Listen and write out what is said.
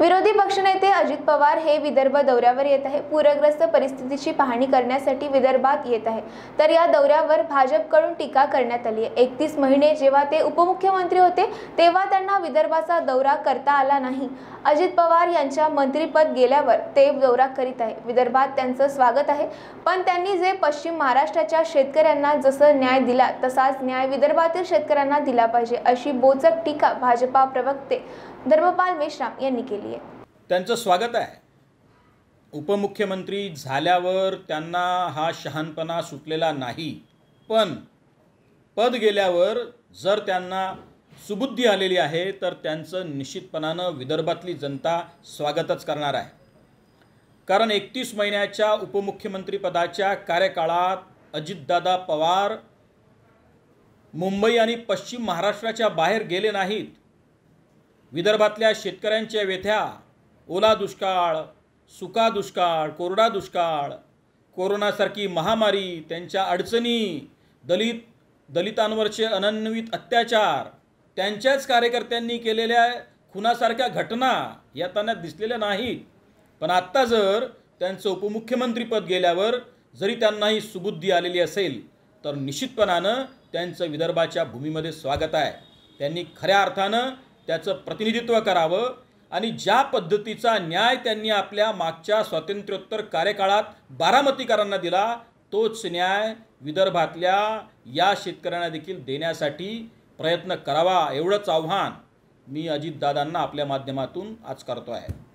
विरोधी पक्षनेते अजित पवार हे विदर्भ दौऱ्यावर येत आहे पूरग्रस्त परिस्थितीची पाहणी करण्यासाठी विदर्भात येत आहे तर या दौऱ्यावर भाजपकडून टीका करण्यात आली आहे एकतीस महिने जेव्हा ते उपमुख्यमंत्री होते तेव्हा त्यांना विदर्भाचा दौरा करता आला नाही अजित पवार यांच्या मंत्रीपद गेल्यावर ते दौरा करीत आहे विदर्भात त्यांचं स्वागत आहे पण त्यांनी जे पश्चिम महाराष्ट्राच्या शेतकऱ्यांना जसं न्याय दिला तसाच न्याय विदर्भातील शेतकऱ्यांना दिला पाहिजे अशी बोचक टीका भाजपा प्रवक्ते धर्मपाल मेश्राम यांनी केली आहे त्यांचं स्वागत आहे उपमुख्यमंत्री झाल्यावर त्यांना हा शहानपणा सुटलेला नाही पण पद गेल्यावर जर त्यांना सुबुद्धी आलेली आहे तर त्यांचं निश्चितपणानं विदर्भातली जनता स्वागतच करणार आहे कारण एकतीस महिन्याच्या उपमुख्यमंत्रीपदाच्या कार्यकाळात अजितदादा पवार मुंबई आणि पश्चिम महाराष्ट्राच्या बाहेर गेले नाहीत विदर्भातल्या शेतकऱ्यांच्या व्यथ्या ओला दुष्काळ सुका दुष्काळ कोरडा दुष्काळ कोरोनासारखी महामारी त्यांच्या अडचणी दलित दलितांवरचे अनन्वित अत्याचार त्यांच्याच कार्यकर्त्यांनी केलेल्या खुनासारख्या घटना या त्यांना दिसलेल्या नाहीत पण आत्ता जर त्यांचं उपमुख्यमंत्रीपद गेल्यावर जरी त्यांना ही सुबुद्धी आलेली असेल तर निश्चितपणानं त्यांचं विदर्भाच्या भूमीमध्ये स्वागत आहे त्यांनी खऱ्या अर्थानं त्याचं प्रतिनिधित्व करावं आणि ज्या पद्धतीचा न्याय त्यांनी आपल्या मागच्या स्वातंत्र्योत्तर कार्यकाळात बारामतीकरांना दिला तोच न्याय विदर्भातल्या या शेतकऱ्यांना देखील देण्यासाठी प्रयत्न करावा एवढंच आव्हान मी अजितदादांना आपल्या माध्यमातून आज करतो आहे